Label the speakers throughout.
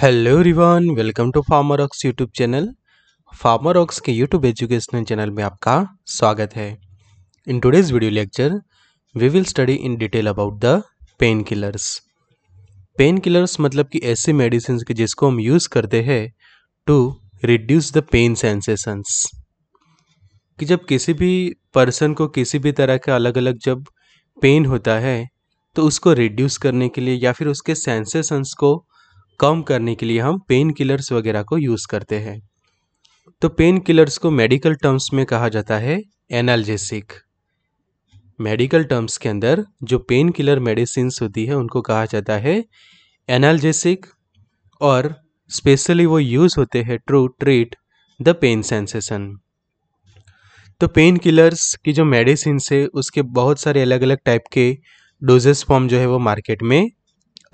Speaker 1: Hello everyone welcome to Pharma Rocks YouTube channel Pharma Rocks के YouTube educational channel में आपका स्वागत है in today's video lecture we will study in detail about the painkillers painkillers मतलब कि ऐसे medicine के जिसको हम यूज़ करते हैं to reduce the pain sensations कि जब किसी भी पर्सन को किसी भी तरह का अलग अलग जब पेन होता है तो उसको रिड्यूस करने के लिए या फिर उसके सेंसेशंस को कम करने के लिए हम पेन किलर्स वगैरह को यूज़ करते हैं तो पेन किलर्स को मेडिकल टर्म्स में कहा जाता है एनाल्जेसिक मेडिकल टर्म्स के अंदर जो पेन किलर मेडिसिन होती है उनको कहा जाता है एनाल्जेसिक और स्पेशली वो यूज़ होते हैं to treat the pain sensation तो पेन किलर्स की जो मेडिसिन है उसके बहुत सारे अलग अलग टाइप के डोजेस फॉर्म जो है वो मार्केट में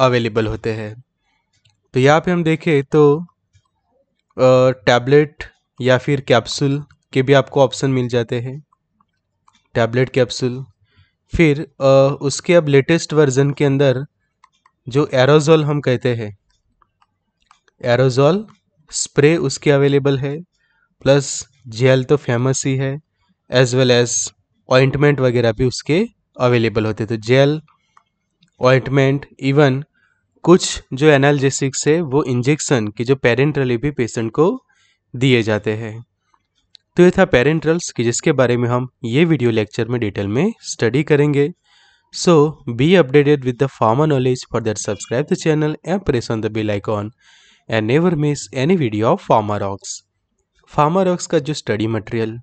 Speaker 1: अवेलेबल होते हैं तो यहाँ पे हम देखें तो टैबलेट या फिर कैप्सूल के भी आपको ऑप्शन मिल जाते हैं टैबलेट कैप्सूल फिर आ, उसके अब लेटेस्ट वर्जन के अंदर जो एरोजोल हम कहते हैं एरोजोल स्प्रे उसके अवेलेबल है प्लस जेल तो फेमस ही है एज वेल एज ऑइंटमेंट वगैरह भी उसके अवेलेबल होते तो जेल ऑइंटमेंट इवन कुछ जो एनालजेसिक्स है वो इंजेक्शन की जो पेरेंट्रली भी पेशेंट को दिए जाते हैं तो ये था पेरेंट्रल्स कि जिसके बारे में हम ये वीडियो लेक्चर में डिटेल में स्टडी करेंगे so be updated with the pharma knowledge for that subscribe the channel and press on the bell icon and never miss any video of Pharma Rocks Pharma Rocks का जो study material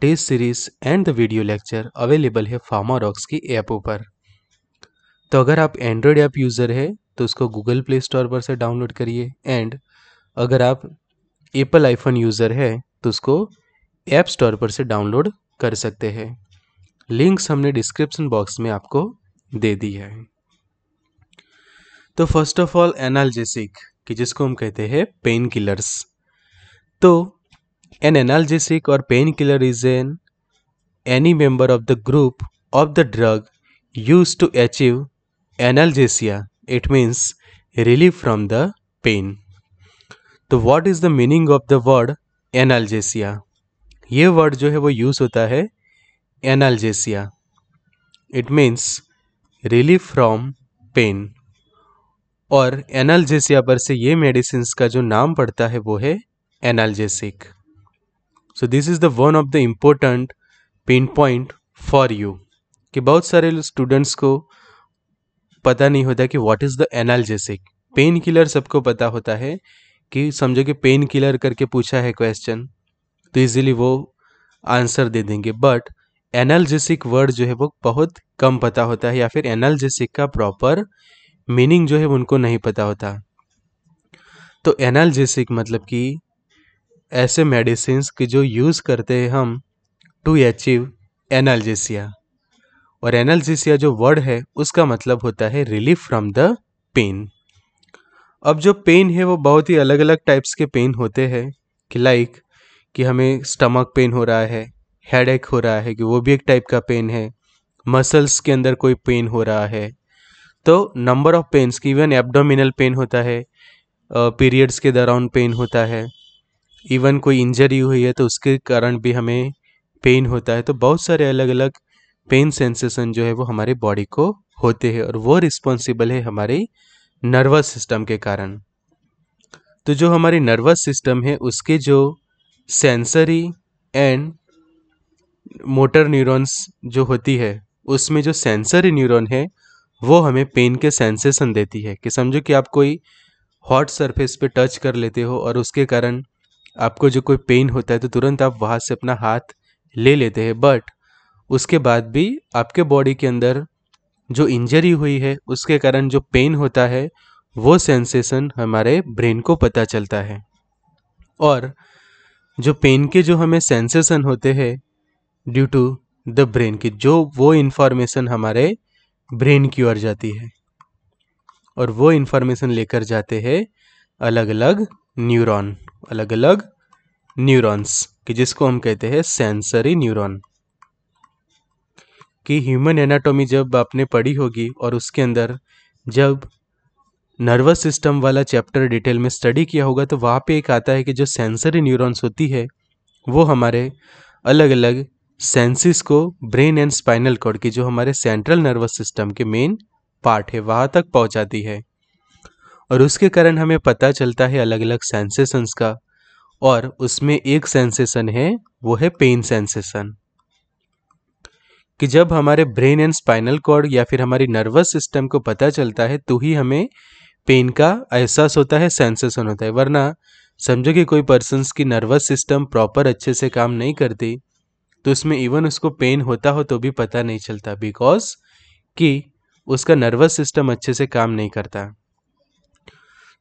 Speaker 1: test series and the video lecture available है Pharma Rocks की app ऊपर तो अगर आप Android app user है तो उसको गूगल प्ले स्टोर पर से डाउनलोड करिए एंड अगर आप एप्पल आईफोन यूज़र है तो उसको ऐप स्टोर पर से डाउनलोड कर सकते हैं लिंक्स हमने डिस्क्रिप्शन बॉक्स में आपको दे दी है तो फर्स्ट ऑफ ऑल एनालजेसिक कि जिसको हम कहते हैं पेन किलर्स तो एन एनालजेसिक और painkiller is an any member of the group of the drug use to achieve analgesia it means relief from the pain तो what is the meaning of the word analgesia ये word जो है वो use होता है analgesia it means relief from pain और analgesia पर से ये मेडिसिन का जो नाम पड़ता है वो है analgesic so this is the one of the important pain point for you कि बहुत सारे स्टूडेंट्स को पता नहीं होता कि what is the analgesic painkiller सबको पता होता है कि समझो कि पेन किलर करके पूछा है क्वेश्चन तो इजीली वो आंसर दे देंगे बट एनाल्जेसिक वर्ड जो है वो बहुत कम पता होता है या फिर एनाल्जेसिक का प्रॉपर मीनिंग जो है उनको नहीं पता होता तो एनाल्जेसिक मतलब कि ऐसे मेडिसिन की जो यूज़ करते हैं हम टू अचीव एनाल्जेसिया और एनालिसिस या जो वर्ड है उसका मतलब होता है रिलीफ फ्रॉम द पेन अब जो पेन है वो बहुत ही अलग अलग टाइप्स के पेन होते हैं कि लाइक कि हमें स्टमक पेन हो रहा है हेड एक हो रहा है कि वो भी एक टाइप का पेन है मसल्स के अंदर कोई पेन हो रहा है तो नंबर ऑफ पेन्स की इवन एब्डोमिनल पेन होता है पीरियड्स के दौरान पेन होता है इवन कोई इंजरी हुई है तो उसके कारण भी हमें पेन होता है तो बहुत सारे अलग अलग पेन सेंसेशन जो है वो हमारे बॉडी को होते हैं और वो रिस्पॉन्सिबल है हमारे नर्वस सिस्टम के कारण तो जो हमारे नर्वस सिस्टम है उसके जो सेंसरी एंड मोटर न्यूरॉन्स जो होती है उसमें जो सेंसरी न्यूरॉन है वो हमें पेन के सेंसेशन देती है कि समझो कि आप कोई हॉट सरफेस पे टच कर लेते हो और उसके कारण आपको जो कोई पेन होता है तो तुरंत आप वहाँ से अपना हाथ ले लेते हैं बट उसके बाद भी आपके बॉडी के अंदर जो इंजरी हुई है उसके कारण जो पेन होता है वो सेंसेशन हमारे ब्रेन को पता चलता है और जो पेन के जो हमें सेंसेशन होते हैं ड्यू टू द ब्रेन की जो वो इन्फॉर्मेशन हमारे ब्रेन की ओर जाती है और वो इन्फॉर्मेशन लेकर जाते हैं अलग अलग न्यूरॉन अलग अलग न्यूरॉन्स कि जिसको हम कहते हैं सेंसरी न्यूरॉन कि ह्यूमन एनाटॉमी जब आपने पढ़ी होगी और उसके अंदर जब नर्वस सिस्टम वाला चैप्टर डिटेल में स्टडी किया होगा तो वहाँ पे एक आता है कि जो सेंसरी न्यूरॉन्स होती है वो हमारे अलग अलग सेंसेस को ब्रेन एंड स्पाइनल कॉर्ड की जो हमारे सेंट्रल नर्वस सिस्टम के मेन पार्ट है वहाँ तक पहुँचाती है और उसके कारण हमें पता चलता है अलग अलग सेंसेशंस का और उसमें एक सेंसेशन है वो है पेन सेंसेशन कि जब हमारे ब्रेन एंड स्पाइनल कॉर्ड या फिर हमारी नर्वस सिस्टम को पता चलता है तो ही हमें पेन का एहसास होता है सेंसेशन होता है वरना समझो कि कोई पर्सनस की नर्वस सिस्टम प्रॉपर अच्छे से काम नहीं करती तो उसमें इवन उसको पेन होता हो तो भी पता नहीं चलता बिकॉज कि उसका नर्वस सिस्टम अच्छे से काम नहीं करता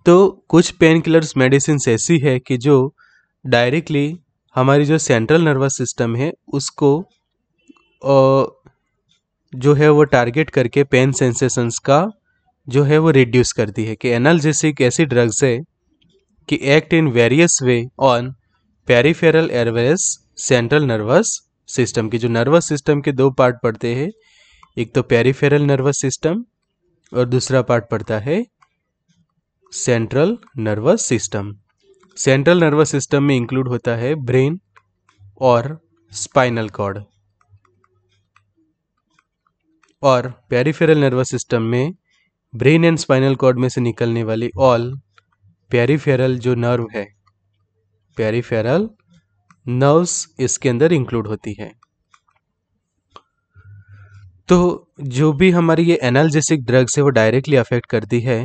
Speaker 1: तो कुछ पेन किलर्स मेडिसिन ऐसी है कि जो डायरेक्टली हमारी जो सेंट्रल नर्वस सिस्टम है उसको जो है वो टारगेट करके पेन सेंसेशंस का जो है वो रिड्यूस करती है कि एनाल्जेसिक ऐसी ड्रग्स है कि act in various way on peripheral airways central nervous system की जो नर्वस सिस्टम के दो पार्ट पड़ते हैं एक तो पेरीफेरल नर्वस सिस्टम और दूसरा पार्ट पड़ता है central nervous system central nervous system में इंक्लूड होता है ब्रेन और स्पाइनल कॉर्ड और पेरीफेरल नर्वस सिस्टम में ब्रेन एंड स्पाइनल कॉर्ड में से निकलने वाली ऑल पेरिफेरल जो नर्व है पेरिफेरल नर्व्स इसके अंदर इंक्लूड होती है तो जो भी हमारी ये एनालजेसिक ड्रग्स है वो डायरेक्टली अफेक्ट करती है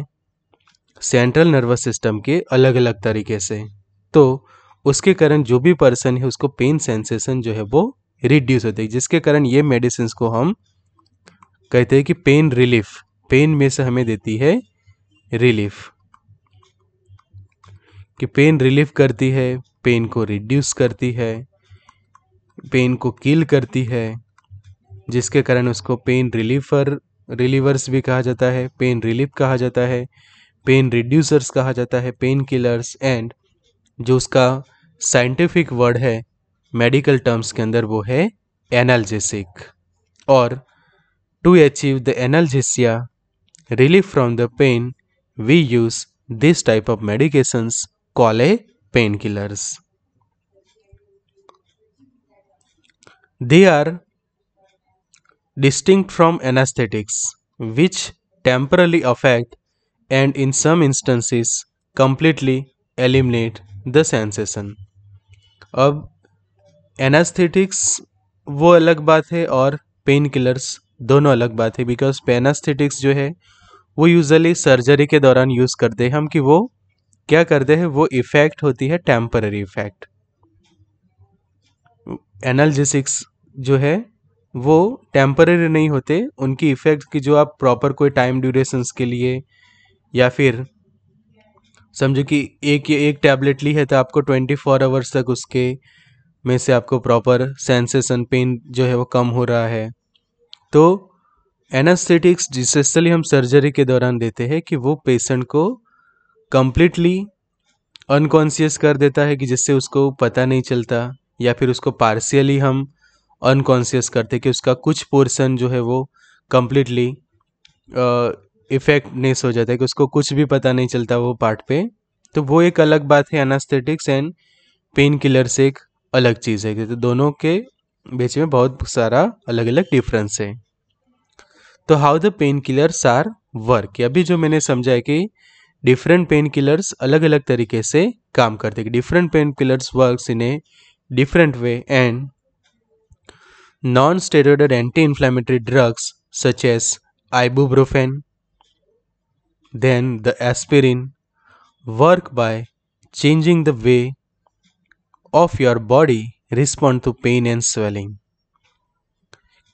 Speaker 1: सेंट्रल नर्वस सिस्टम के अलग अलग तरीके से तो उसके कारण जो भी पर्सन है उसको पेन सेंसेशन जो है वो रिड्यूस होती है जिसके कारण ये मेडिसिन को हम कहते हैं कि पेन रिलीफ पेन में से हमें देती है रिलीफ कि पेन रिलीफ करती है पेन को रिड्यूस करती है पेन को किल करती है जिसके कारण उसको पेन रिलीफर रिलीवर्स भी कहा जाता है पेन रिलीफ कहा जाता है पेन रिड्यूसर्स कहा जाता है पेन किलर्स एंड जो उसका साइंटिफिक वर्ड है मेडिकल टर्म्स के अंदर वो है एनाल्जेसिक और To achieve the analgesia, relief from the pain, we use this type of medications called painkillers. They are distinct from anesthetics which temporarily affect and in some instances completely eliminate the sensation. अब anesthetics वो अलग बात है और painkillers दोनों अलग बात है बिकॉज पेनास्थेटिक्स जो है वो यूज़ली सर्जरी के दौरान यूज़ करते हैं हम कि वो क्या करते हैं वो इफ़ेक्ट होती है टेम्पररी इफ़ेक्ट एनालिसिक्स जो है वो टेम्पररी नहीं होते उनकी इफ़ेक्ट की जो आप प्रॉपर कोई टाइम ड्यूरेशंस के लिए या फिर समझो कि एक एक टैबलेट ली है तो आपको ट्वेंटी फोर आवर्स तक उसके में से आपको प्रॉपर सेंसेशन पेन जो है वो कम हो रहा है तो एनास्थेटिक्स जिसली हम सर्जरी के दौरान देते हैं कि वो पेशेंट को कम्प्लीटली अनकॉन्सियस कर देता है कि जिससे उसको पता नहीं चलता या फिर उसको पार्शियली हम अनकॉन्सियस करते कि उसका कुछ पोर्शन जो है वो कम्प्लीटली इफेक्टनेस हो जाता है कि उसको कुछ भी पता नहीं चलता वो पार्ट पे तो वो एक अलग बात है एनास्थेटिक्स एंड पेन किलर से एक अलग चीज़ है तो दोनों के बीच में बहुत सारा अलग अलग डिफरेंस है तो how the painkillers are work अभी जो मैंने समझा है कि डिफरेंट पेन किलर्स अलग अलग तरीके से काम करते हैं different painkillers work in a different way and non steroid anti inflammatory drugs such as ibuprofen then the aspirin work by changing the way of your body respond to pain and swelling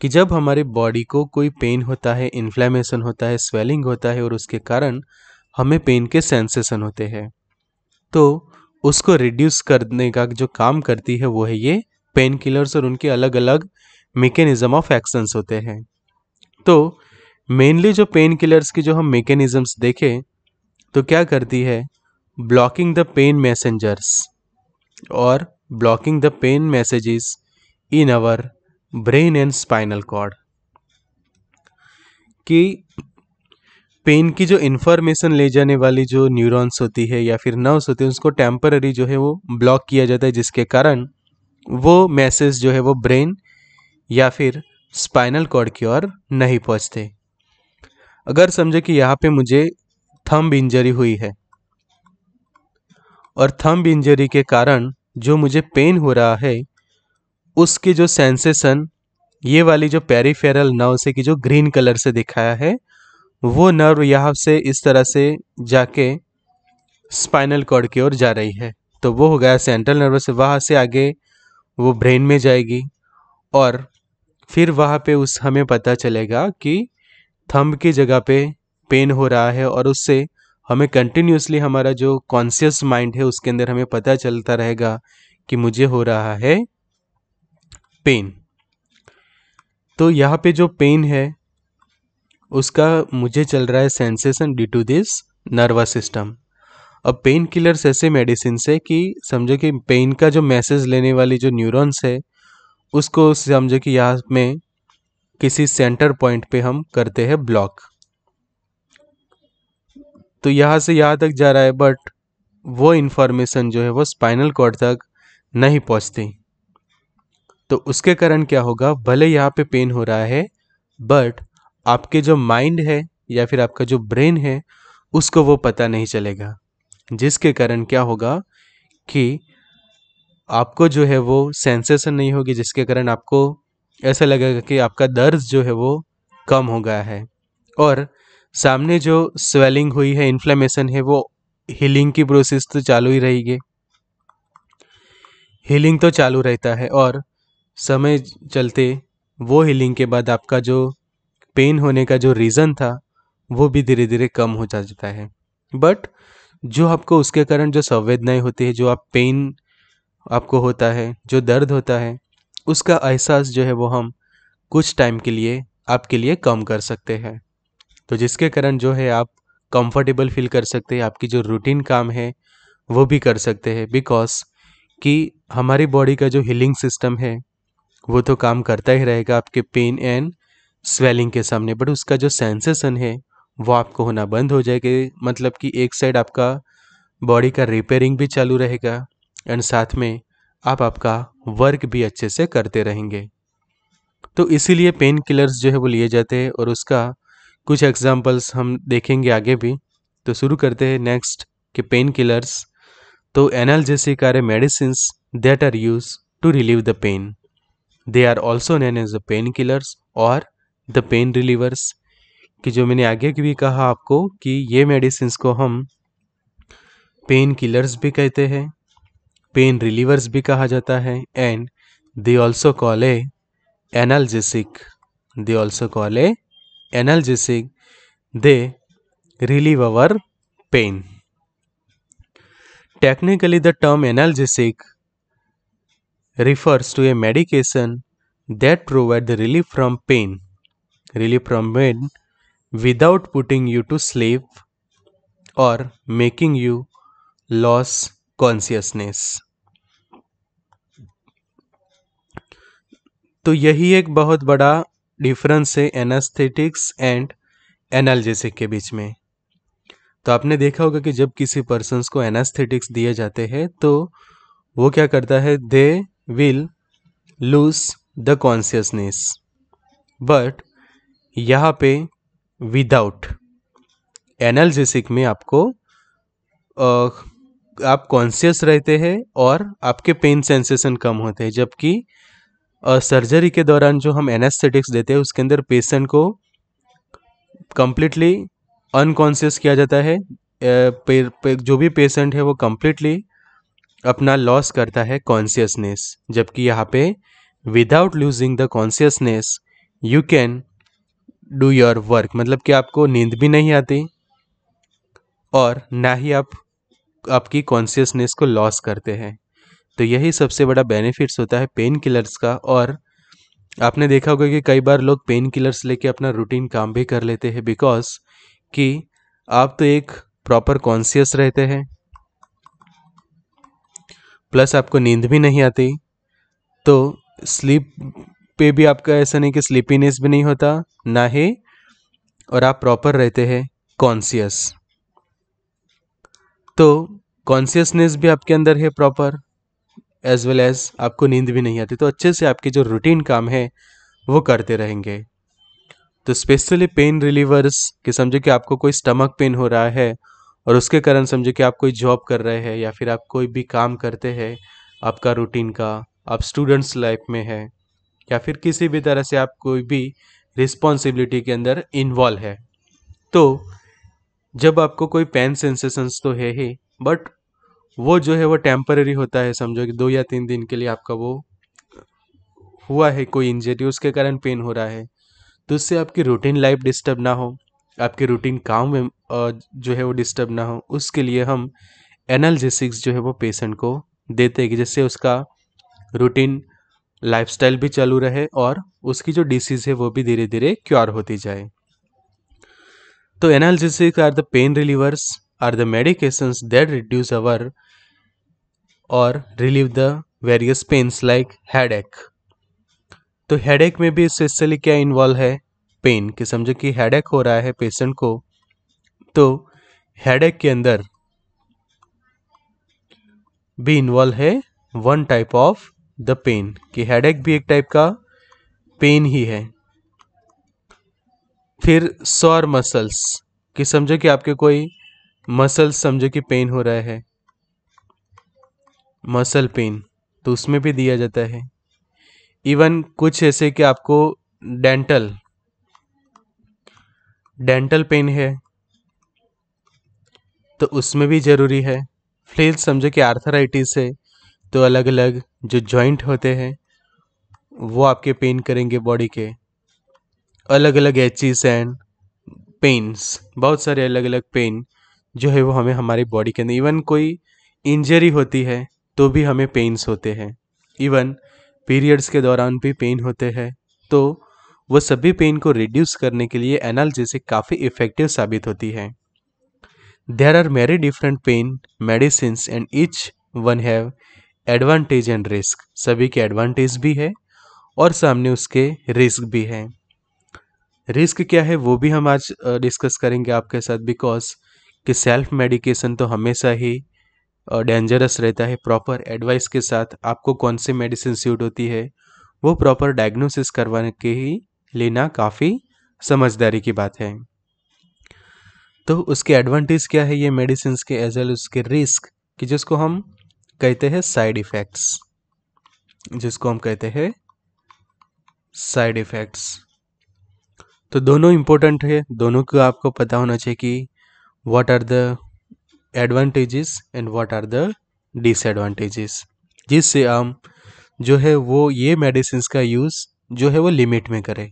Speaker 1: कि जब हमारे body को कोई pen होता है inflammation होता है swelling होता है और उसके कारण हमें पेन के सेंसेशन होते हैं तो उसको रिड्यूस करने का जो काम करती है वो है ये पेन किलर्स और उनके अलग अलग मेकेनिज्म ऑफ एक्शंस होते हैं तो मेनली जो पेन किलर्स की जो हम मेकेनिज़म्स देखें तो क्या करती है ब्लॉकिंग द पेन मैसेंजर्स और blocking the pain messages in our brain and spinal cord कि पेन की जो इन्फॉर्मेशन ले जाने वाली जो न्यूरॉन्स होती है या फिर नर्व्स होती है उसको टेम्पररी जो है वो ब्लॉक किया जाता है जिसके कारण वो मैसेज जो है वो ब्रेन या फिर स्पाइनल कॉर्ड की ओर नहीं पहुंचते अगर समझे कि यहाँ पे मुझे थंब इंजरी हुई है और थंब इंजरी के कारण जो मुझे पेन हो रहा है उसके जो सेंसेशन ये वाली जो पेरीफेरल नर्व से की जो ग्रीन कलर से दिखाया है वो नर्व यहाँ से इस तरह से जाके स्पाइनल कॉर्ड की ओर जा रही है तो वो हो गया सेंट्रल नर्वस से वहाँ से आगे वो ब्रेन में जाएगी और फिर वहाँ पे उस हमें पता चलेगा कि थंब की जगह पे पेन हो रहा है और उससे हमें कंटिन्यूसली हमारा जो कॉन्सियस माइंड है उसके अंदर हमें पता चलता रहेगा कि मुझे हो रहा है पेन तो यहाँ पे जो पेन है उसका मुझे चल रहा है sensation due to this nervous system अब पेन किलर्स ऐसे मेडिसिन है कि समझो कि पेन का जो मैसेज लेने वाली जो न्यूरॉन्स है उसको समझो कि यहाँ में किसी सेंटर पॉइंट पे हम करते हैं ब्लॉक तो यहाँ से यहाँ तक जा रहा है बट वो इन्फॉर्मेशन जो है वो स्पाइनल कॉर्ड तक नहीं पहुँचती तो उसके कारण क्या होगा भले यहाँ पे पेन हो रहा है बट आपके जो माइंड है या फिर आपका जो ब्रेन है उसको वो पता नहीं चलेगा जिसके कारण क्या होगा कि आपको जो है वो सेंसेशन नहीं होगी जिसके कारण आपको ऐसा लगेगा कि आपका दर्द जो है वो कम हो गया है और सामने जो स्वेलिंग हुई है इन्फ्लेमेशन है वो हीलिंग की प्रोसेस तो चालू ही रहेगी हीलिंग तो चालू रहता है और समय चलते वो हीलिंग के बाद आपका जो पेन होने का जो रीज़न था वो भी धीरे धीरे कम हो जाता है बट जो आपको उसके कारण जो संवेदनाएं होती है जो आप पेन आपको होता है जो दर्द होता है उसका एहसास जो है वो हम कुछ टाइम के लिए आपके लिए कम कर सकते हैं तो जिसके कारण जो है आप कंफर्टेबल फील कर सकते हैं आपकी जो रूटीन काम है वो भी कर सकते हैं बिकॉज कि हमारी बॉडी का जो हीलिंग सिस्टम है वो तो काम करता ही रहेगा आपके पेन एंड स्वेलिंग के सामने बट उसका जो सेंसेशन है वो आपको होना बंद हो जाएगा मतलब कि एक साइड आपका बॉडी का रिपेयरिंग भी चालू रहेगा एंड साथ में आप आपका वर्क भी अच्छे से करते रहेंगे तो इसीलिए पेन किलर्स जो है वो लिए जाते हैं और उसका कुछ एग्जाम्पल्स हम देखेंगे आगे भी तो शुरू करते हैं नेक्स्ट के पेन किलर्स तो analgesic are a medicine that are use to relieve the pain they are also known as the painkillers और द पेन रिलीवर्स कि जो मैंने आगे भी कहा आपको कि ये मेडिसिन को हम पेन किलर्स भी कहते हैं पेन रिलीवर्स भी कहा जाता है and they also call a analgesic they also call a analgesic they relieve our pain technically the term analgesic refers to a medication that provide the relief from pain relief from pain without putting you to sleep or making you loss consciousness तो यही एक बहुत बड़ा difference है anaesthetics and analgesic के बीच में तो आपने देखा होगा कि जब किसी पर्सन को एनास्थेटिक्स दिए जाते हैं तो वो क्या करता है they will lose the consciousness but यहाँ पे विदाउट एनालजेसिक में आपको आप कॉन्सियस रहते हैं और आपके पेन सेंसेशन कम होते हैं जबकि सर्जरी के दौरान जो हम एनेस्थेटिक्स देते हैं उसके अंदर पेशेंट को कम्प्लीटली अनकॉन्शियस किया जाता है पे, पे, जो भी पेशेंट है वो कम्प्लीटली अपना लॉस करता है कॉन्शियसनेस जबकि यहाँ पे without losing the consciousness you can do your work मतलब कि आपको नींद भी नहीं आती और ना ही आप आपकी कॉन्शियसनेस को लॉस करते हैं तो यही सबसे बड़ा बेनिफिट्स होता है पेन किलर्स का और आपने देखा होगा कि कई बार लोग पेन किलर्स लेके अपना रूटीन काम भी कर लेते हैं बिकॉज कि आप तो एक प्रॉपर कॉन्सियस रहते हैं प्लस आपको नींद भी नहीं आती तो स्लीप पे भी आपका ऐसा नहीं कि स्लीपीनेस भी नहीं होता ना ही और आप प्रॉपर रहते हैं कॉन्सियस तो कॉन्सियसनेस भी आपके अंदर है प्रॉपर एज वेल एज़ आपको नींद भी नहीं आती तो अच्छे से आपके जो रूटीन काम है वो करते रहेंगे तो स्पेशली पेन रिलीवर्स कि समझो कि आपको कोई स्टमक पेन हो रहा है और उसके कारण समझो कि आप कोई जॉब कर रहे हैं या फिर आप कोई भी काम करते हैं आपका रूटीन का आप स्टूडेंट्स लाइफ में है या फिर किसी भी तरह से आप कोई भी रिस्पॉन्सिबिलिटी के अंदर इन्वॉल्व है तो जब आपको कोई पेन सेंसेशंस तो है ही बट वो जो है वो टेम्पररी होता है समझो कि दो या तीन दिन के लिए आपका वो हुआ है कोई इंजरी उसके कारण पेन हो रहा है तो उससे आपकी रूटीन लाइफ डिस्टर्ब ना हो आपके रूटीन काम में जो है वो डिस्टर्ब ना हो उसके लिए हम एनालजेसिक्स जो है वो पेशेंट को देते हैं जिससे उसका रूटीन लाइफस्टाइल भी चालू रहे और उसकी जो डिसीज़ है वो भी धीरे धीरे क्योर होती जाए तो analgesic are the pain relievers are the medications that reduce our और relieve the various pains like headache तो हेडेक में भी स्पेशली क्या इन्वॉल्व है पेन कि समझो कि हेडेक हो रहा है पेशेंट को तो हेडेक के अंदर भी इन्वॉल्व है one type of the pain कि हेडेक भी एक टाइप का पेन ही है फिर सौर मसल्स कि समझो कि आपके कोई मसल्स समझो कि पेन हो रहा है मसल पेन तो उसमें भी दिया जाता है इवन कुछ ऐसे कि आपको डेंटल डेंटल पेन है तो उसमें भी ज़रूरी है फिर समझो कि आर्थराइटिस है तो अलग अलग जो जॉइंट होते हैं वो आपके पेन करेंगे बॉडी के अलग अलग एचिस एंड पेन्स बहुत सारे अलग अलग पेन जो है वो हमें हमारे बॉडी के अंदर इवन कोई इंजरी होती है तो भी हमें पेन्स होते हैं इवन पीरियड्स के दौरान भी पेन होते हैं तो वो सभी पेन को रिड्यूस करने के लिए एनालजेसिक काफ़ी इफ़ेक्टिव साबित होती है there are many different pain medicine and each one have advantage and risk सभी के एडवांटेज भी है और सामने उसके रिस्क भी है रिस्क क्या है वो भी हम आज डिस्कस करेंगे आपके साथ बिकॉज कि सेल्फ मेडिकेशन तो हमेशा ही डेंजरस रहता है प्रॉपर एडवाइस के साथ आपको कौन सी मेडिसिन सूट होती है वो प्रॉपर डायग्नोसिस करवाने के ही लेना काफ़ी समझदारी की बात है तो उसके एडवांटेज क्या है ये मेडिसिन के एज वेल उसके रिस्क कि जिसको हम कहते हैं साइड इफ़ेक्ट्स जिसको हम कहते हैं साइड इफ़ेक्ट्स तो दोनों इम्पोर्टेंट है दोनों को आपको पता होना चाहिए कि what are the advantages and what are the disadvantages जिससे हम जो है वो ये मेडिसिन का यूज़ जो है वो लिमिट में करें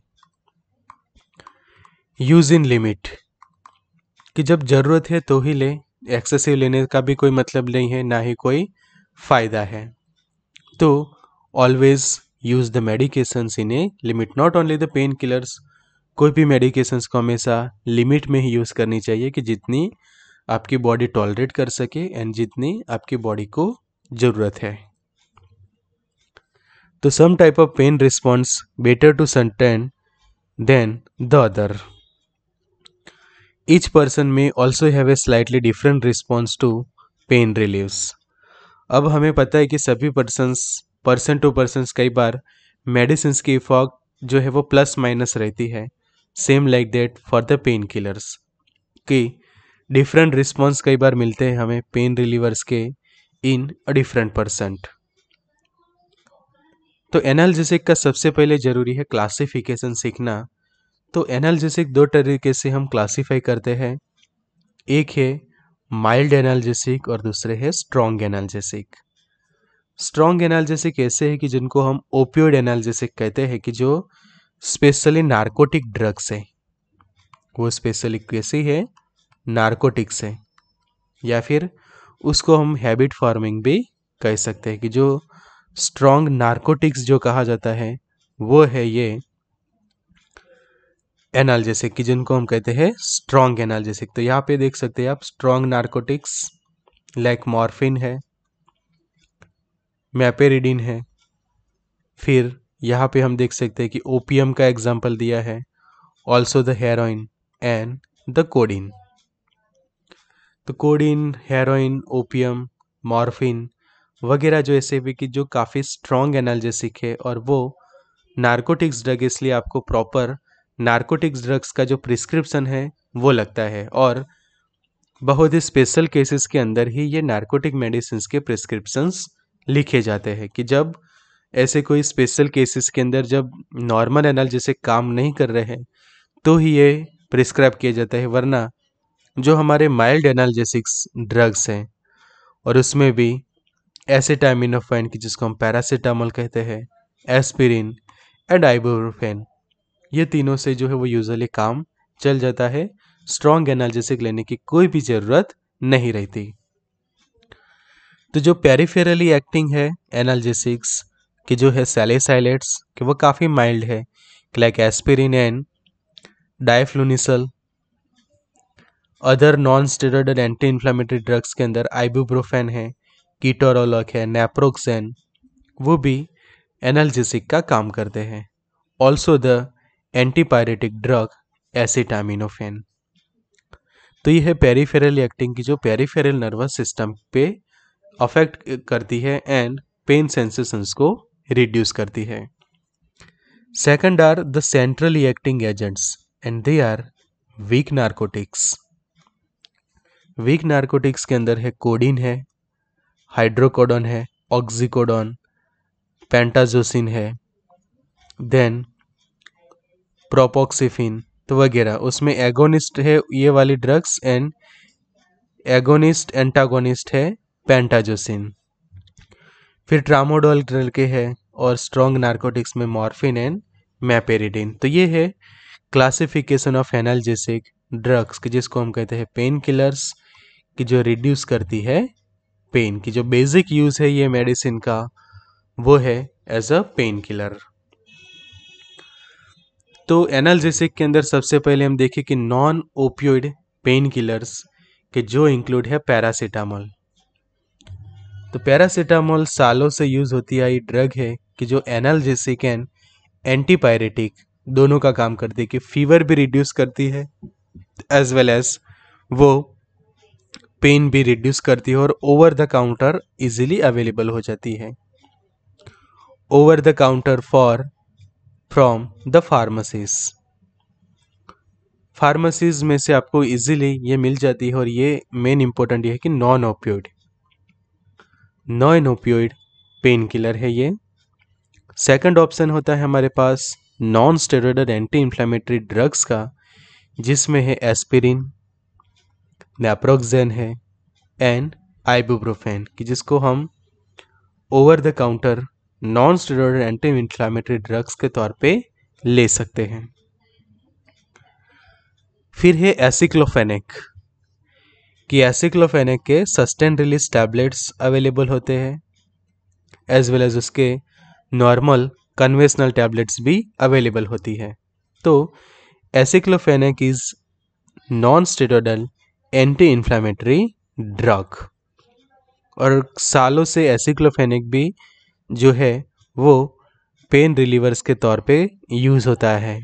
Speaker 1: यूज़ इन लिमिट कि जब ज़रूरत है तो ही लें एक्सेसिव लेने का भी कोई मतलब नहीं है ना ही कोई फ़ायदा है तो always use the medications in a limit not only the painkillers कोई भी मेडिकेशंस को हमेशा लिमिट में ही यूज़ करनी चाहिए कि जितनी आपकी बॉडी टॉलरेट कर सके एंड जितनी आपकी बॉडी को ज़रूरत है तो some type of pain response better to certain than the other each person may also have a slightly different response to pain relieves अब हमें पता है कि सभी पर्सनस पर्सन टू पर्सन कई बार मेडिसिन की इफॉक्ट जो है वो प्लस माइनस रहती है same like that for the pain killers कि डिफरेंट रिस्पॉन्स कई बार मिलते हैं हमें पेन रिलीवर्स के इन अ डिफरेंट परसेंट तो एनालजेसिक का सबसे पहले ज़रूरी है क्लासिफिकेशन सीखना तो एनालिसिक दो तरीके से हम क्लासिफाई करते हैं एक है माइल्ड एनालजेसिक और दूसरे है स्ट्रॉन्ग एनालजेसिक स्ट्रॉन्ग एनालिसिक ऐसे है कि जिनको हम ओपियोड एनालजेसिक कहते हैं कि जो स्पेशली नार्कोटिक ड्रग से वो स्पेशली कैसी है नार्कोटिक से या फिर उसको हम हैबिट फॉर्मिंग भी कह सकते हैं कि जो स्ट्रॉन्ग नार्कोटिक्स जो कहा जाता है वो है ये एनाल जैसे कि जिनको हम कहते हैं स्ट्रॉन्ग एनाल जैसे तो यहाँ पे देख सकते हैं आप स्ट्रॉन्ग नार्कोटिक्स लाइक मॉर्फिन है मैपेरिडिन है फिर यहाँ पे हम देख सकते हैं कि ओपीएम का एग्जाम्पल दिया है also the heroin and the codeine तो कोडिन हेरोइन ओपीएम मॉर्फिन वगैरह जो ऐसे भी कि जो काफ़ी स्ट्रॉन्ग एनाल्जेसिक है और वो नार्कोटिक्स ड्रग इसलिए आपको प्रॉपर नार्कोटिक्स ड्रग्स का जो प्रिस्क्रिप्शन है वो लगता है और बहुत ही स्पेशल केसेस के अंदर ही ये नार्कोटिक मेडिसिन के प्रिस्क्रिप्शंस लिखे जाते हैं कि जब ऐसे कोई स्पेशल केसेस के अंदर जब नॉर्मल जैसे काम नहीं कर रहे हैं तो ही ये प्रिस्क्राइब किया जाता है वरना जो हमारे माइल्ड एनाल्जेसिक्स ड्रग्स हैं और उसमें भी ऐसे की जिसको हम पैरासीटामोल कहते हैं एस्पिरिन एंड आइबोफेन ये तीनों से जो है वो यूजली काम चल जाता है स्ट्रॉन्ग एनाल्जेसिक लेने की कोई भी ज़रूरत नहीं रहती तो जो पेरिफेरली एक्टिंग है एनालजेसिक्स कि जो है सेलेसाइलेट्स कि वो काफ़ी माइल्ड है like aspirin and other non steroid anti inflammatory drugs के अंदर आइब्यूब्रोफेन है कीटोरोलॉक है नेप्रोक्सेन वो भी एनालजेसिक का काम करते हैं also the antipyretic drug acetaminophen तो ये है पेरीफेरल एक्टिंग की जो पेरीफेरल नर्वस सिस्टम पे अफेक्ट करती है एंड पेन सेंसेशंस को रिड्यूस करती है second are the centrally acting agents and they are weak narcotics weak narcotics के अंदर है कोडिन है हाइड्रोकोडोन है ऑक्सीकोडोन पेंटाजोसिन है देन प्रोपोक्सिफिन तो वगैरह उसमें एगोनिस्ट है ये वाली ड्रग्स एंड एगोनिस्ट एंटागोनिस्ट है पेंटाजोसिन फिर ट्रामोडोल के है और स्ट्रॉन्ग नार्कोटिक्स में मॉर्फिन एंड मैपेरिडिन तो ये है क्लासिफिकेशन ऑफ एनालजेसिक ड्रग्स की जिसको हम कहते हैं पेन किलर्स की जो रिड्यूस करती है पेन की जो बेसिक यूज़ है ये मेडिसिन का वो है एज अ पेन किलर तो एनालजेसिक के अंदर सबसे पहले हम देखें कि नॉन ओपियोइड पेन किलर्स के जो इंक्लूड है पैरासीटामोल तो पैरासीटामोल सालों से यूज़ होती आई ड्रग है कि जो एनाल्जेसिक एंड एंटीपायरेटिक दोनों का काम करती है कि फीवर भी रिड्यूस करती है एज वेल एज वो पेन भी रिड्यूस करती है और over the counter easily available हो जाती है over the counter for from the pharmacies pharmacies में से आपको इजीली ये मिल जाती है और ये मेन इंपॉर्टेंट ये है कि non opioid non opioid painkiller है ये सेकंड ऑप्शन होता है हमारे पास non steroidal anti inflammatory drugs का जिसमें है एस्पिरिन नेप्रोक्सेन है एंड आइबुब्रोफेन कि जिसको हम over the counter non steroid anti inflammatory drugs के तौर पे ले सकते हैं फिर है एसिक्लोफेनिक कि एसिक्लोफेनिक के सस्टेन रिलीज टैबलेट्स अवेलेबल होते हैं एज वेल एज उसके नॉर्मल कन्वेसनल टैबलेट्स भी अवेलेबल होती है तो aceclofenac is non steroidal anti inflammatory drug और सालों से एसिक्लोफेनिक भी जो है वो पेन रिलीवर्स के तौर पे यूज़ होता है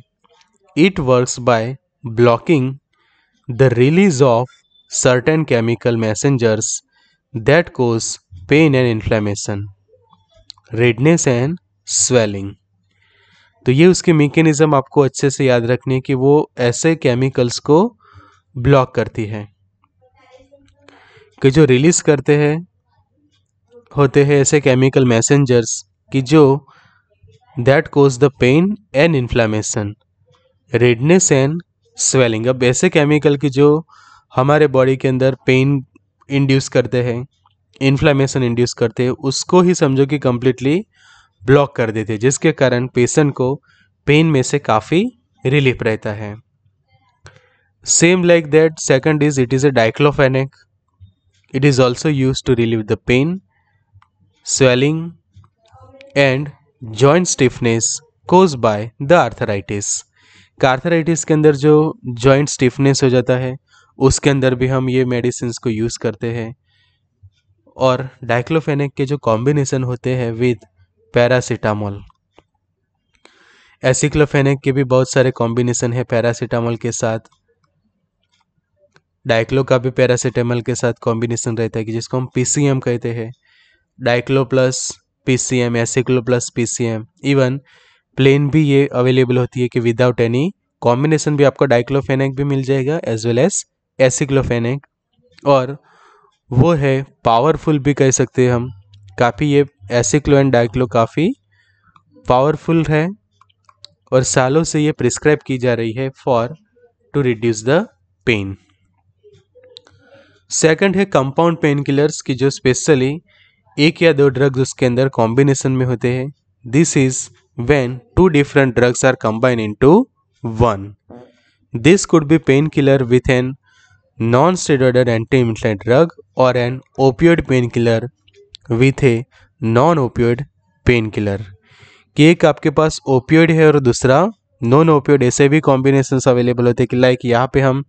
Speaker 1: it works by blocking the release of certain chemical messengers that cause pain and inflammation redness and swelling तो ये उसके मेकेनिज़्म आपको अच्छे से याद रखने कि वो ऐसे केमिकल्स को ब्लॉक करती है कि जो रिलीज करते हैं होते हैं ऐसे केमिकल मैसेंजर्स कि जो that cause the pain and inflammation redness and swelling अब ऐसे केमिकल की जो हमारे बॉडी के अंदर पेन इंड्यूस करते हैं इन्फ्लामेशन इंड्यूस करते हैं उसको ही समझो कि कम्प्लीटली ब्लॉक कर देते हैं जिसके कारण पेशेंट को पेन में से काफ़ी रिलीफ रहता है same like that second is it is a diclofenac it is also use to relieve the pain swelling and joint stiffness cause by the arthritis arthritis के अंदर जो जॉइंट स्टिफनेस हो जाता है उसके अंदर भी हम ये मेडिसिन को यूज़ करते हैं और डाइक्लोफेनिक के जो कॉम्बिनेशन होते हैं विद पैरासीटामोल एसिक्लोफेनिक के भी बहुत सारे कॉम्बिनेशन है पैरासीटामोल के साथ डाइक्लो का भी पैरासीटामोल के साथ कॉम्बिनेशन रहता है कि जिसको हम पीसीएम कहते हैं diclo plus PCM aceclo plus PCM even plain भी ये अवेलेबल होती है कि विदाउट एनी कॉम्बिनेशन भी आपको डाइक्लोफेनिक भी मिल जाएगा एज वेल एज एसिक्लोफेनिक और वो है पावरफुल भी कह सकते हैं हम काफ़ी ये एसिक्लो एंड डाइक्लो काफ़ी पावरफुल है और सालों से ये प्रिस्क्राइब की जा रही है for to reduce the pain second है कंपाउंड पेन किलर्स की जो स्पेशली एक या दो ड्रग्स उसके अंदर कॉम्बिनेशन में होते हैं this is two different drugs are combine into one this could be painkiller with an non anti inflate drug और an opioid painkiller with a non opioid painkiller कि एक आपके पास opioid है और दूसरा non opioid ऐसे भी combination available होते हैं कि लाइक यहाँ पे हम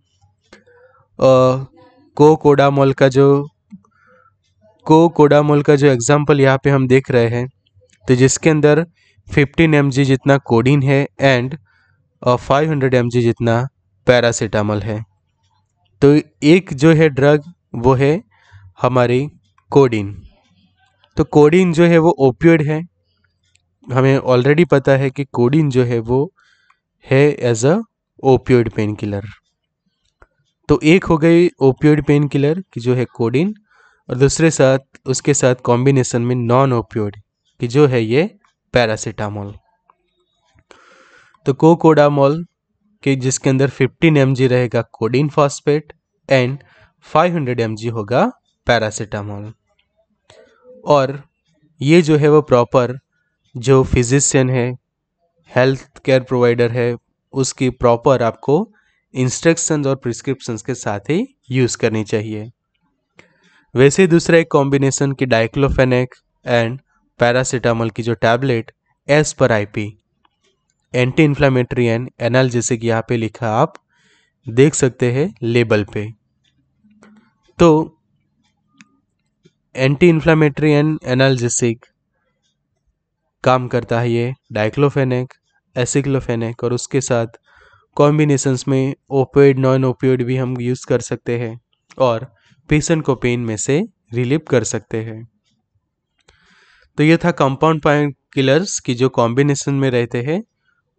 Speaker 1: को कोडामोल का जो को कोडामोल का जो एग्जाम्पल यहाँ पे हम देख रहे हैं तो जिसके अंदर 15 एम जितना कोडिन है एंड फाइव हंड्रेड एम जितना पैरासीटामोल है तो एक जो है ड्रग वो है हमारी कोडिन तो कोडिन जो है वो ओपियड है हमें ऑलरेडी पता है कि कोडिन जो है वो है as a opioid painkiller तो एक हो गई ओपियड पेन किलर की जो है कोडिन और दूसरे साथ उसके साथ कॉम्बिनेशन में नॉन ओपियोड की जो है ये पैरासीटामोल तो कोकोडामोल कि जिसके अंदर 15 एम रहेगा कोडीन फॉस्फेट एंड 500 हंड्रेड होगा पैरासीटामोल और ये जो है वो प्रॉपर जो फिजिशियन है हेल्थ केयर प्रोवाइडर है उसकी प्रॉपर आपको इंस्ट्रक्शंस और प्रिस्क्रिप्शंस के साथ ही यूज़ करनी चाहिए वैसे ही दूसरा एक कॉम्बिनेशन की डाइक्लोफेनेक एंड पैरासीटामोल की जो tablet as per IP anti inflammatory and एनाल जैसे कि यहाँ पे लिखा आप देख सकते हैं लेबल पे तो एंटी इन्फ्लामेटरी एंड एनाल्जेसिक काम करता है ये डाइक्लोफेनेक एसिक्लोफेनेक और उसके साथ कॉम्बिनेशंस में ओपोइड नॉन ओपोइड भी हम यूज़ कर सकते हैं और पेशेंट को पेन में से रिलीव कर सकते हैं तो ये था कंपाउंड पाइन किलर्स की जो कॉम्बिनेशन में रहते हैं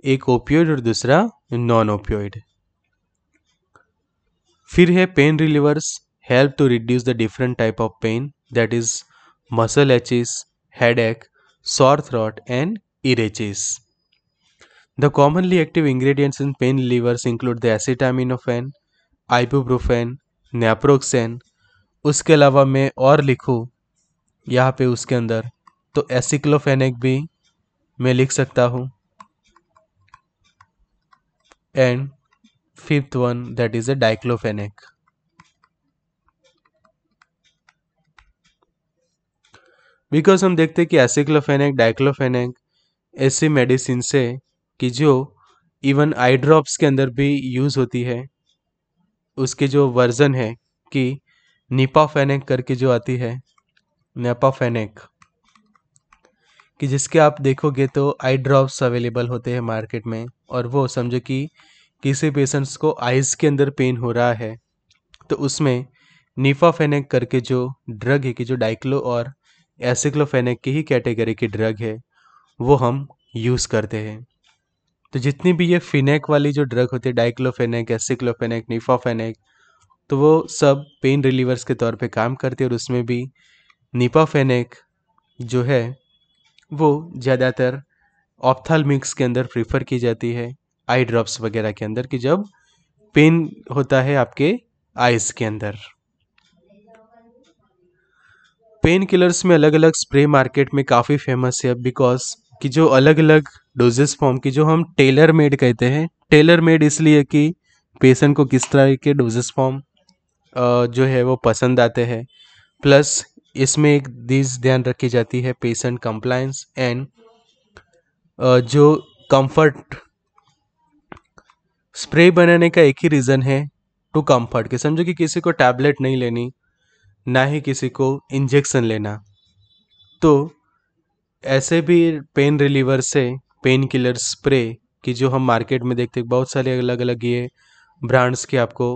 Speaker 1: एक ओपियोइड और दूसरा नॉन ओपियोइड फिर है pain relievers help to reduce the different type of pain that is muscle aches head ache sore throat and earaches the commonly active ingredients in pain relievers include the acetaminophen ibuprofen naproxen उसके अलावा मैं और लिखूँ यहाँ पे उसके अंदर तो एसिक्लोफेनिक भी मैं लिख सकता हूँ and fifth one that is a diclofenac. Because हम देखते हैं कि एसिक्लोफेनेक डाइक्लोफेनेक ऐसी मेडिसिन से कि जो इवन आई ड्रॉप्स के अंदर भी यूज़ होती है उसके जो वर्जन है कि निपाफेनेक करके जो आती है नेपाफेनेक कि जिसके आप देखोगे तो आई ड्रॉप्स अवेलेबल होते हैं मार्केट में और वो समझो कि किसी पेशेंट्स को आइज़ के अंदर पेन हो रहा है तो उसमें निफाफेनेक करके जो ड्रग है कि जो डाइक्लो और एसिक्लोफेनेक की ही कैटेगरी की ड्रग है वो हम यूज़ करते हैं तो जितनी भी ये फिनेक वाली जो ड्रग होती है डाइक्लोफेनेक एसिक्लोफेनेक निफाफेनेक तो वो सब पेन रिलीवर्स के तौर पे काम करती है और उसमें भी निपाफेनेक जो है वो ज़्यादातर ऑप्थालमिक्स के अंदर प्रीफर की जाती है आई ड्रॉप्स वगैरह के अंदर कि जब पेन होता है आपके आईज के अंदर पेन किलर्स में अलग अलग स्प्रे मार्केट में काफ़ी फेमस है बिकॉज कि जो अलग अलग डोजेस फॉर्म की जो हम टेलर मेड कहते हैं टेलर मेड इसलिए कि पेशेंट को किस तरह के डोजेस फॉर्म जो है वो पसंद आते हैं प्लस इसमें एक दीज ध्यान रखी जाती है पेशेंट कंप्लायंस एंड जो कंफर्ट स्प्रे बनाने का एक ही रीज़न है टू कम्फर्ट के समझो कि किसी को टैबलेट नहीं लेनी ना ही किसी को इंजेक्शन लेना तो ऐसे भी पेन रिलीवर से पेन किलर स्प्रे की जो हम मार्केट में देखते हैं बहुत सारे अलग अलग ये ब्रांड्स के आपको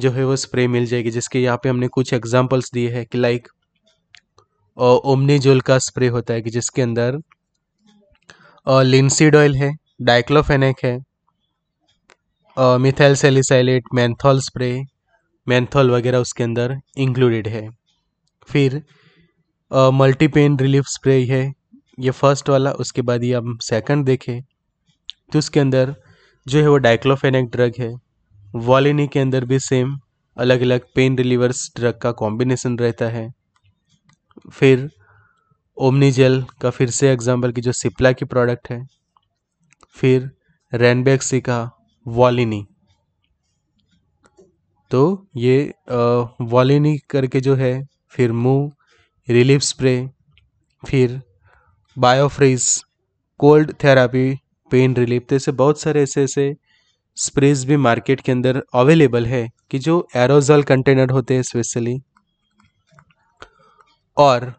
Speaker 1: जो है वो स्प्रे मिल जाएगी जिसके यहाँ पे हमने कुछ एग्जांपल्स दिए हैं कि लाइक ओमनीजोल का स्प्रे होता है कि जिसके अंदर लिंसिड ऑयल है डाइक्लोफेनेक है methyl salicylate menthol spray menthol वगैरह उसके अंदर इंक्लूडेड है फिर मल्टी पेन रिलीफ स्प्रे है ये फर्स्ट वाला उसके बाद ये हम सेकंड देखें तो उसके अंदर जो है वो डाइक्लोफेनेक ड्रग है वॉलिनी के अंदर भी सेम अलग अलग पेन रिलीवर्स ड्रग का कॉम्बिनेशन रहता है फिर ओमनीजेल का फिर से एग्जांपल की जो सिप्ला की प्रोडक्ट है फिर रैनबैक्सी का वालिनी तो ये वालिनी करके जो है फिर मुंह रिलीफ स्प्रे फिर Biofreeze cold therapy pain relief तो ऐसे बहुत सारे ऐसे ऐसे स्प्रेज भी मार्केट के अंदर अवेलेबल है कि जो एरोजल कंटेनर होते हैं स्पेशली और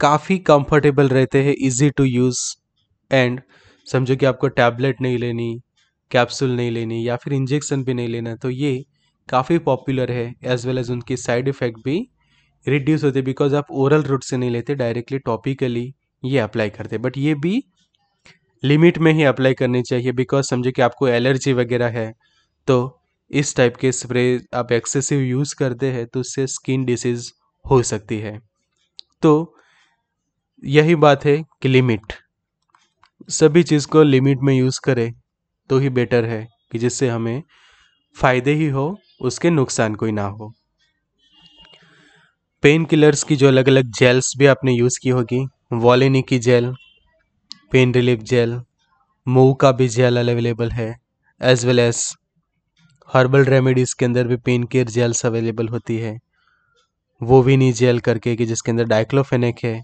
Speaker 1: काफ़ी कंफर्टेबल रहते हैं इजी टू यूज़ एंड समझो कि आपको टैबलेट नहीं लेनी कैप्सूल नहीं लेनी या फिर इंजेक्शन भी नहीं लेना तो ये काफ़ी पॉपुलर है एज वेल एज उनकी साइड इफ़ेक्ट भी रिड्यूस होते बिकॉज आप ओरल रूट से नहीं लेते डायरेक्टली टॉपिकली ये अप्लाई करते बट ये भी लिमिट में ही अप्लाई करनी चाहिए बिकॉज समझे कि आपको एलर्जी वगैरह है तो इस टाइप के स्प्रे आप एक्सेसिव यूज़ करते हैं तो उससे स्किन डिसीज़ हो सकती है तो यही बात है कि लिमिट सभी चीज़ को लिमिट में यूज़ करें तो ही बेटर है कि जिससे हमें फ़ायदे ही हो उसके नुकसान कोई ना हो पेन किलर्स की जो अलग अलग जेल्स भी आपने यूज़ की होगी वॉलिनी की gel pain relief gel Moov का भी जेल अवेलेबल है as well as herbal remedies के अंदर भी पेन केयर जेल्स अवेलेबल होती है वो भी नहीं जेल करके कि जिसके अंदर डाइक्लोफेनिक है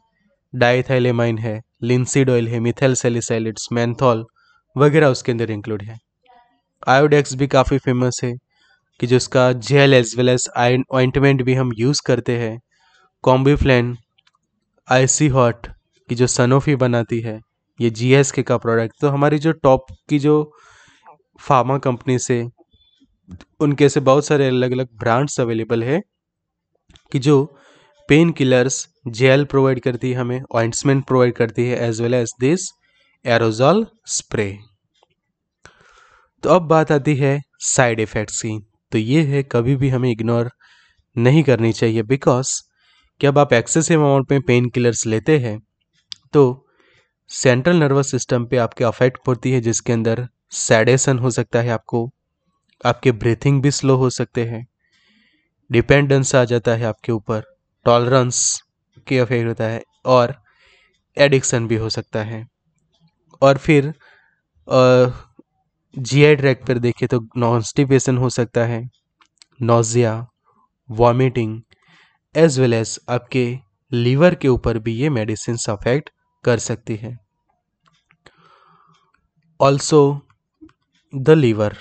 Speaker 1: डाइथाइलेमाइन है लिंसिड ऑयल है मिथेल सेलिसाइलिट्स मैंथॉल वगैरह उसके अंदर इंक्लूड है आयोडेक्स भी काफ़ी फेमस है कि जिसका gel as well as ointment भी हम यूज़ करते हैं कॉम्बीफ्लैन आईसी हॉट की जो सनोफी बनाती है ये जी एस के का प्रोडक्ट तो हमारी जो टॉप की जो फार्मा कंपनी से उनके से बहुत सारे अलग अलग ब्रांड्स अवेलेबल है कि जो पेन किलर्स जेल प्रोवाइड करती है हमें ऑइंटमेंट प्रोवाइड करती है as well as this aerosol spray तो अब बात आती है साइड इफ़ेक्ट्स की तो ये है कभी भी हमें इग्नोर नहीं करनी चाहिए बिकॉज जब आप एक्सेसिव अमाउंट में पेन किलर्स लेते हैं तो सेंट्रल नर्वस सिस्टम पे आपके अफेक्ट पड़ती है जिसके अंदर सैडेशन हो सकता है आपको आपके ब्रीथिंग भी स्लो हो सकते हैं डिपेंडेंस आ जाता है आपके ऊपर टॉलरेंस के अफेक्ट होता है और एडिक्शन भी हो सकता है और फिर आई ट्रैक पर देखें तो कॉन्स्टिपेशन हो सकता है nausea vomiting as well as आपके लीवर के ऊपर भी ये मेडिसिन अफेक्ट कर सकती है ऑल्सो द लीवर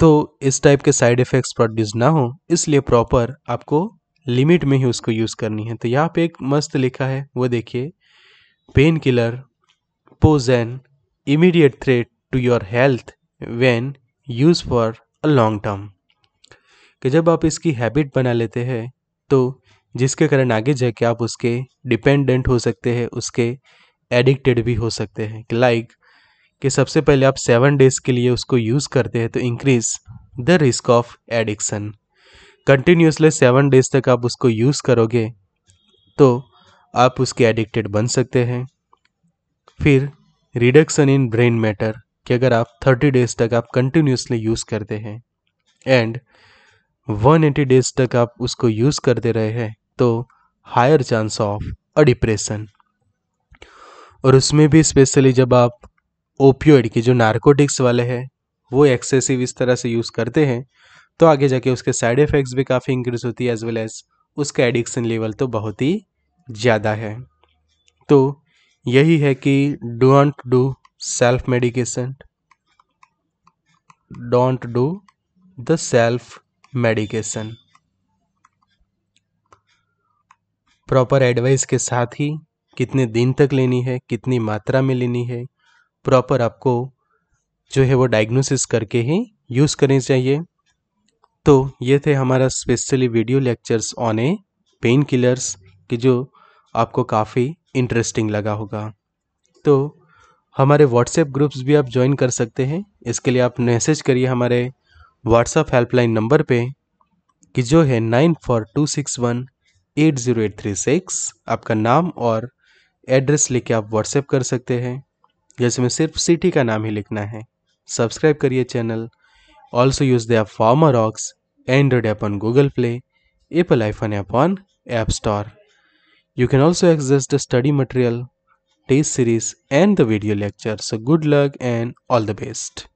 Speaker 1: तो इस टाइप के साइड इफ़ेक्ट्स प्रोड्यूस ना हो इसलिए प्रॉपर आपको लिमिट में ही उसको यूज़ करनी है तो यहाँ पे एक मस्त लिखा है वो देखिए pain killer pose an immediate threat to your health when used for a long term कि जब आप इसकी हैबिट बना लेते हैं तो जिसके कारण आगे जाके आप उसके डिपेंडेंट हो सकते हैं उसके एडिक्टेड भी हो सकते हैं लाइक कि सबसे पहले आप सेवन डेज के लिए उसको यूज़ करते हैं तो increase the risk of addiction continuously seven days तक आप उसको यूज़ करोगे तो आप उसके एडिक्टेड बन सकते हैं फिर रिडक्शन इन ब्रेन मैटर कि अगर आप 30 डेज तक आप कंटिन्यूसली यूज़ करते हैं एंड 180 डेज तक आप उसको यूज़ करते रहे हैं तो higher chance of a depression और उसमें भी स्पेशली जब आप ओपियोइड के जो नार्कोटिक्स वाले हैं वो एक्सेसिव इस तरह से यूज़ करते हैं तो आगे जाके उसके साइड इफ़ेक्ट्स भी काफ़ी इंक्रीज होती है एज वेल एज उसका एडिक्शन लेवल तो बहुत ही ज़्यादा है तो यही है कि don't do self medication don't do the self medication proper advice के साथ ही कितने दिन तक लेनी है कितनी मात्रा में लेनी है प्रॉपर आपको जो है वो डायग्नोसिस करके ही यूज़ करनी चाहिए तो ये थे हमारा specially video lectures on a pain killers कि जो आपको काफ़ी इंटरेस्टिंग लगा होगा तो हमारे व्हाट्सएप ग्रुप्स भी आप ज्वाइन कर सकते हैं इसके लिए आप मैसेज करिए हमारे व्हाट्सएप हेल्पलाइन नंबर पे कि जो है nine four two six one eight zero eight three six आपका नाम और एड्रेस लिख के आप व्हाट्सएप कर सकते हैं जैसे में सिर्फ सिटी का नाम ही लिखना है सब्सक्राइब करिए channel also use the former ox android app on Google Play Apple iPhone app on App Store You can also access the study material, test series and the video lecture. So good luck and all the best.